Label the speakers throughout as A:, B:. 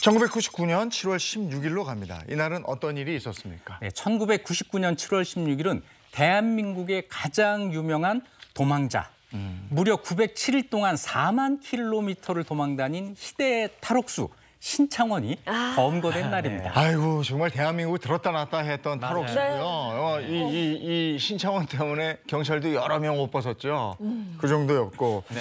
A: 1999년 7월 16일로 갑니다. 이날은 어떤 일이 있었습니까? 네, 1999년 7월 16일은 대한민국의 가장 유명한 도망자 음. 무려 907일 동안 4만 킬로미터를 도망다닌 희대의 탈옥수 신창원이 아. 검거된 아, 네. 날입니다. 아이고 정말 대한민국 들었다 놨다 했던 탈옥수고요. 네. 어, 이, 네. 이, 이 신창원 때문에 경찰도 여러 명못 벗었죠. 음. 그 정도였고. 네.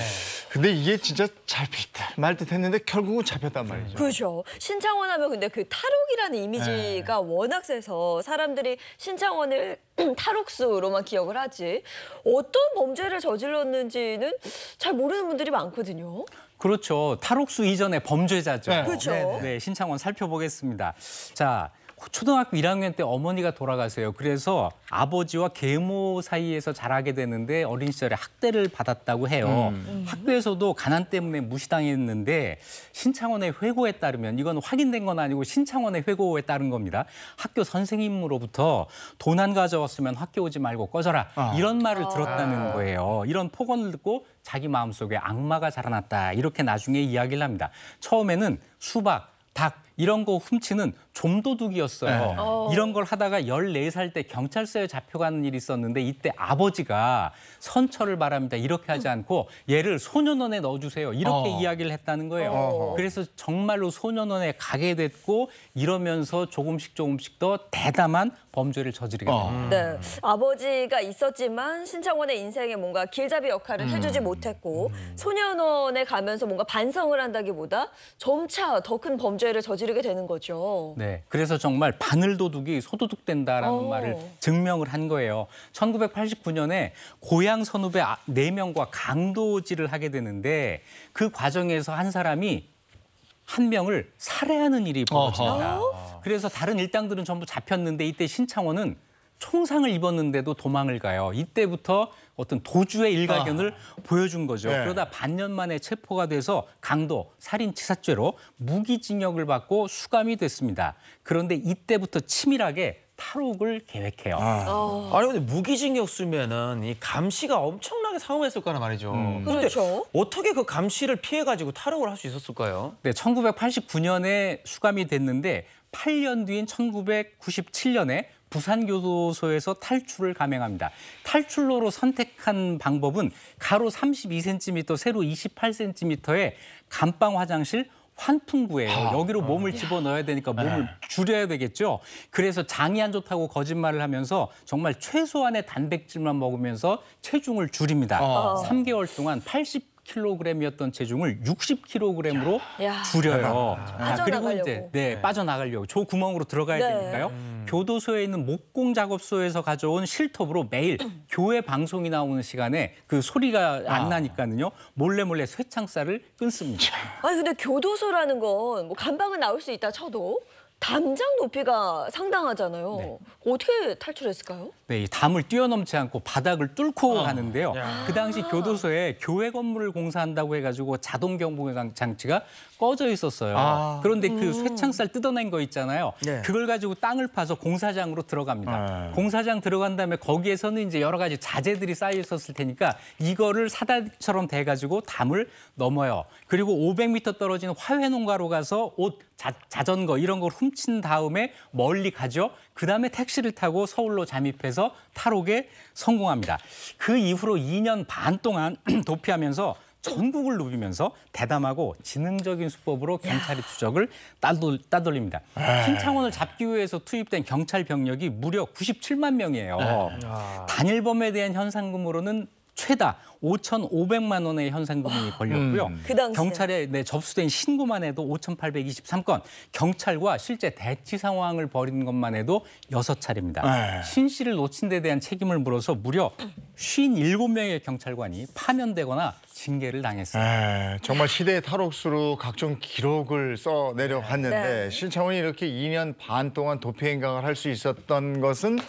A: 근데 이게 진짜 잡 말듯 했는데 결국은 잡혔단 말이죠. 음.
B: 그렇죠. 신창원 하면 근데 그 탈옥이라는 이미지가 워낙 세서 사람들이 신창원을 탈옥수로만 기억을 하지 어떤 범죄를 저질렀는지는 잘 모르는 분들이 많거든요.
A: 그렇죠. 탈옥수 이전의 범죄자죠. 네. 그렇죠. 네, 신창원 살펴보겠습니다. 자, 초등학교 1학년 때 어머니가 돌아가세요. 그래서 아버지와 계모 사이에서 자라게 되는데 어린 시절에 학대를 받았다고 해요. 음. 음. 학교에서도 가난 때문에 무시당했는데 신창원의 회고에 따르면 이건 확인된 건 아니고 신창원의 회고에 따른 겁니다. 학교 선생님으로부터 돈 안 가져왔으면 학교 오지 말고 꺼져라 어. 이런 말을 아. 들었다는 거예요. 이런 폭언을 듣고 자기 마음속에 악마가 자라났다 이렇게 나중에 이야기를 합니다. 처음에는 수박, 닭 이런 거 훔치는 좀도둑이었어요. 네. 어. 이런 걸 하다가 14살 때 경찰서에 잡혀가는 일이 있었는데 이때 아버지가 선처를 바랍니다. 이렇게 하지 않고 얘를 소년원에 넣어주세요. 이렇게 어. 이야기를 했다는 거예요. 어. 그래서 정말로 소년원에 가게 됐고 이러면서 조금씩 조금씩 더 대담한 범죄를 저지르게 어. 됩니다. 어.
B: 네, 아버지가 있었지만 신창원의 인생에 뭔가 길잡이 역할을 음. 해주지 못했고 음. 소년원에 가면서 뭔가 반성을 한다기보다 점차 더 큰 범죄를 저지르 게 누리게 되는 거죠.
A: 네, 그래서 정말 바늘도둑이 소도둑된다라는 오. 어. 말을 증명을 한 거예요. 1989년에 고향 선후배 4명과 아, 강도질을 하게 되는데 그 과정에서 한 사람이 한 명을 살해하는 일이 벌어집니다. 그래서 다른 일당들은 전부 잡혔는데 이때 신창원은 총상을 입었는데도 도망을 가요. 이때부터 어떤 도주의 일가견을 아. 보여준 거죠. 네. 그러다 반년 만에 체포가 돼서 강도, 살인치사죄로 무기징역을 받고 수감이 됐습니다. 그런데 이때부터 치밀하게 탈옥을 계획해요. 아. 어. 아니 근데 무기징역 쓰면은 이 감시가 엄청나게 사용했을 거란 말이죠. 음. 근데 그렇죠. 어떻게 그 감시를 피해 가지고 탈옥을 할 수 있었을까요? 네, 1989년에 수감이 됐는데 8년 뒤인 1997년에 부산교도소에서 탈출을 감행합니다. 탈출로로 선택한 방법은 가로 32cm, 세로 28cm의 감방 화장실 환풍구예요. 아, 여기로 아. 몸을 어. 집어넣어야 되니까 몸을 네. 줄여야 되겠죠. 그래서 장이 안 좋다고 거짓말을 하면서 정말 최소한의 단백질만 먹으면서 체중을 줄입니다. 어. 3개월 동안 80 180kg이었던 체중을 60kg으로 줄여요. 아, 그리고 이제 네, 네. 빠져나가려고 저 구멍으로 들어가야 네. 되니까요. 음. 교도소에 있는 목공 작업소에서 가져온 실톱으로 매일 교회 방송이 나오는 시간에 그 소리가 안 아. 나니까는요. 몰래 몰래 쇠창살을 끊습니다.
B: 아니 근데 교도소라는 건 뭐 간방은 나올 수 있다 쳐도 담장 높이가 상당하잖아요. 네. 어떻게 탈출했을까요?
A: 네, 이 담을 뛰어넘지 않고 바닥을 뚫고 어. 가는데요. 야. 그 당시 교도소에 교회 건물을 공사한다고 해가지고 자동 경보 장치가 꺼져 있었어요. 아. 그런데 그 음. 쇠창살 뜯어낸 거 있잖아요. 네. 그걸 가지고 땅을 파서 공사장으로 들어갑니다. 아. 공사장 들어간 다음에 거기에서는 이제 여러 가지 자재들이 쌓여 있었을 테니까 이거를 사다처럼 대가지고 담을 넘어요. 그리고 500m 떨어진 화훼 농가로 가서 옷 자, 전거 이런 걸 훔친 다음에 멀리 가죠. 그 다음에 택시를 타고 서울로 잠입해서 해서 탈옥에 성공합니다. 그 이후로 2년 반 동안 도피하면서 전국을 누비면서 대담하고 지능적인 수법으로 경찰의 추적을 따돌, 따돌립니다. 신창원을 잡기 위해서 투입된 경찰 병력이 무려 97만 명이에요. 네. 단일범에 대한 현상금으로는 최다 5,500만 원의 현상금이 걸렸고요 음. 그 경찰에 네, 접수된 신고만 해도 5,823건, 경찰과 실제 대치 상황을 벌인 것만 해도 6차례입니다. 신 씨를 놓친 데 대한 책임을 물어서 무려 57명의 경찰관이 파면되거나 징계를 당했습니다. 네. 정말 시대의 탈옥수로 각종 기록을 써 내려왔는데 네. 신창원이 이렇게 2년 반 동안 도피 행각을 할 수 있었던 것은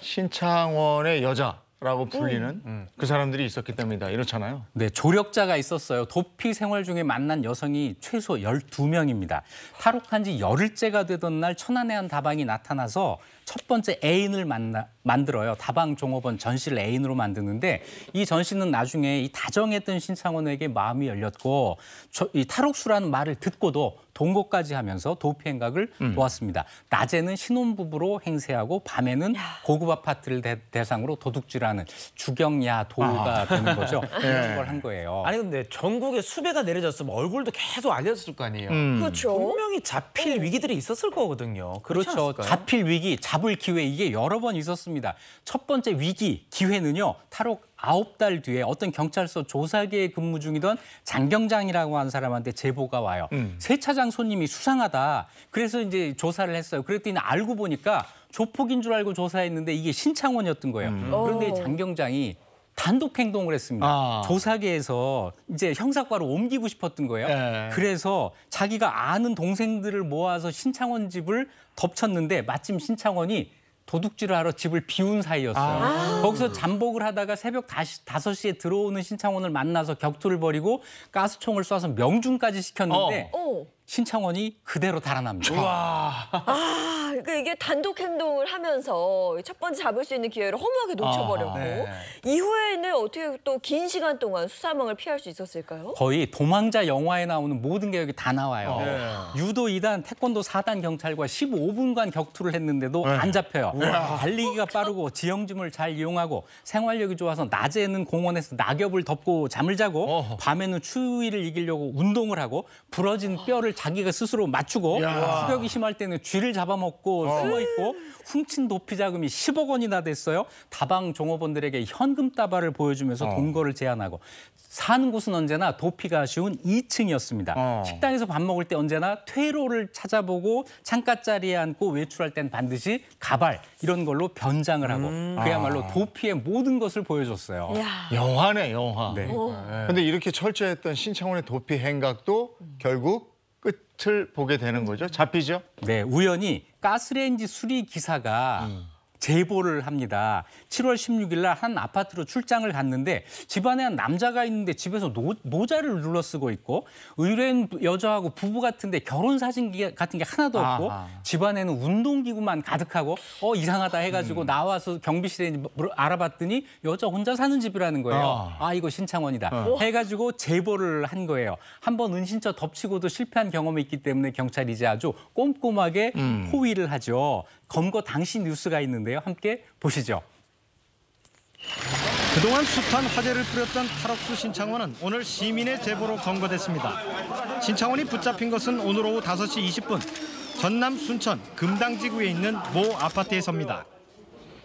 A: 신창원의 여자 라고 음. 불리는 음. 그 사람들이 있었기 때문이다. 이렇잖아요. 네, 조력자가 있었어요. 도피 생활 중에 만난 여성이 최소 12명입니다. 탈옥한 지 열흘째가 되던 날 천안의 한 다방이 나타나서 첫 번째 애인을 만나, 만들어요. 다방 종업원 전실 애인으로 만드는데 이 전시는 나중에 이 다정했던 신창원에게 마음이 열렸고 저, 이 탈옥수라는 말을 듣고도 동거까지 하면서 도피 행각을 음. 놓았습니다. 낮에는 신혼부부로 행세하고 밤에는 야. 고급 아파트를 대, 상으로 도둑질하는 주경야 도우가 아. 되는 거죠. 그런 걸한 네. 거예요. 아니 근데 전국에 수배가 내려졌으면 얼굴도 계속 알려졌을 거 아니에요. 음. 그렇죠. 분명히 잡힐 네. 위기들이 있었을 거거든요. 그렇죠. 잡힐 위기, 잡 잡을 기회 이게 여러 번 있었습니다. 첫 번째 위기, 기회는요. 탈옥 아홉 달 뒤에 어떤 경찰서 조사계에 근무 중이던 장경장이라고 하는 사람한테 제보가 와요. 음. 세차장 손님이 수상하다. 그래서 이제 조사를 했어요. 그랬더니 알고 보니까 조폭인 줄 알고 조사했는데 이게 신창원이었던 거예요. 음. 그런데 장경장이 단독 행동을 했습니다. 아. 조사계에서 이제 형사과로 옮기고 싶었던 거예요. 예. 그래서 자기가 아는 동생들을 모아서 신창원 집을 덮쳤는데 마침 신창원이 도둑질을 하러 집을 비운 사이였어요. 아. 거기서 잠복을 하다가 새벽 다시, 5시에 들어오는 신창원을 만나서 격투를 벌이고 가스총을 쏴서 명중까지 시켰는데 어. 어. 신창원이 그대로 달아납니다. 와.
B: 아, 그러니까 이게 단독 행동을 하면서 첫 번째 잡을 수 있는 기회를 허무하게 놓쳐버렸고 아, 네. 이후에는 어떻게 또 긴 시간 동안 수사망을 피할 수 있었을까요?
A: 거의 도망자 영화에 나오는 모든 개혁이 다 나와요. 어. 네. 유도 2단, 태권도 4단 경찰과 15분간 격투를 했는데도 네. 안 잡혀요. 우와. 달리기가 빠르고 지형짐을 잘 이용하고 생활력이 좋아서 낮에는 공원에서 낙엽을 덮고 잠을 자고 어허. 밤에는 추위를 이기려고 운동을 하고 부러진 뼈를 자기가 스스로 맞추고 수벽이 심할 때는 쥐를 잡아먹고 어. 숨어있고 훔친 도피 자금이 10억 원이나 됐어요. 다방 종업원들에게 현금 따발을 보여주면서 어. 동거를 제한하고 사는 곳은 언제나 도피가 쉬운 2층이었습니다. 어. 식당에서 밥 먹을 때 언제나 퇴로를 찾아보고 창가 자리에 앉고 외출할 땐 반드시 가발 이런 걸로 변장을 하고 음. 그야말로 아. 도피의 모든 것을 보여줬어요. 야. 영화네 영화. 네. 오. 근데 이렇게 철저했던 신창원의 도피 행각도 음. 결국 끝을 보게 되는 거죠. 잡히죠? 네, 우연히 가스레인지 수리 기사가 음. 제보를 합니다. 7월 16일 날 한 아파트로 출장을 갔는데 집안에 한 남자가 있는데 집에서 노, 모자를 눌러 쓰고 있고 의뢰인 여자하고 부부 같은데 결혼 사진 같은 게 하나도 없고 아하. 집안에는 운동기구만 가득하고 어 이상하다 해가지고 음. 나와서 경비실에 뭐, 알아봤더니 여자 혼자 사는 집이라는 거예요. 아, 아 이거 신창원이다 어. 해가지고 제보를 한 거예요. 한번 은신처 덮치고도 실패한 경험이 있기 때문에 경찰이 이제 아주 꼼꼼하게 음. 포위를 하죠. 검거 당시 뉴스가 있는데요. 함께 보시죠. 그동안 숱한 화제를 뿌렸던 탈옥수 신창원은 오늘 시민의 제보로 검거됐습니다. 신창원이 붙잡힌 것은 오늘 오후 5시 20분 전남 순천 금당지구에 있는 모 아파트에서입니다.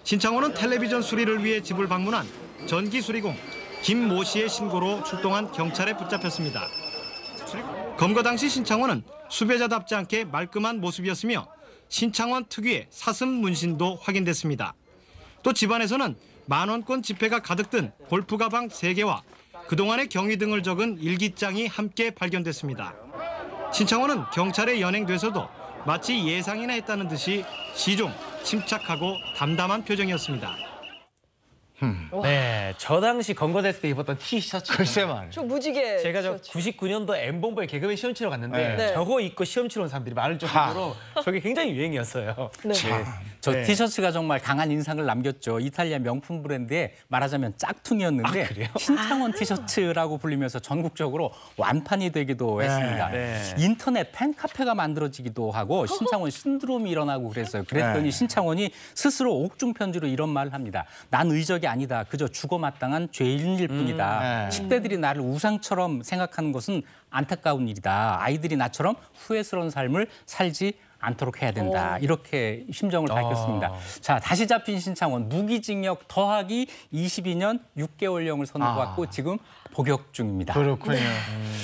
A: 신창원은 텔레비전 수리를 위해 집을 방문한 전기수리공 김 모 씨의 신고로 출동한 경찰에 붙잡혔습니다. 검거 당시 신창원은 수배자답지 않게 말끔한 모습이었으며 신창원 특유의 사슴 문신도 확인됐습니다. 또 집안에서는 만원권 지폐가 가득 든 골프 가방 3개와 그동안의 경위 등을 적은 일기장이 함께 발견됐습니다. 신창원은 경찰에 연행돼서도 마치 예상이나 했다는 듯이 시종, 침착하고 담담한 표정이었습니다. 음. 네, 저 당시 건거됐을 때 입었던 티셔츠. 글쎄 말이에요.
B: 무지개. 제가 저
A: 99년도 M본부에 개그맨 시험 치러 갔는데 네. 네. 저거 입고 시험 치러 온 사람들이 많을 정도로 저게 굉장히 유행이었어요. 네. 네. 저 네. 티셔츠가 정말 강한 인상을 남겼죠. 이탈리아 명품 브랜드의 말하자면 짝퉁이었는데 아, 신창원 아. 티셔츠라고 불리면서 전국적으로 완판이 되기도 네, 했습니다. 인터넷 팬카페가 만들어지기도 하고 어. 신창원 신드롬이 일어나고 그랬어요. 그랬더니 신창원이 스스로 옥중 편지로 이런 말을 합니다. 난 의적 폭력이 아니다. 그저 죽어마땅한 죄인일 음. 뿐이다. 음. 10대들이 나를 우상처럼 생각하는 것은 안타까운 일이다. 아이들이 나처럼 후회스러운 삶을 살지 않도록 해야 된다. 오. 어. 이렇게 심정을 어. 밝혔습니다. 아. 자, 다시 잡힌 신창원 무기징역 더하기 22년 6개월형을 선고받고 아. 지금 복역 중입니다. 그렇군요. 네.
B: 음.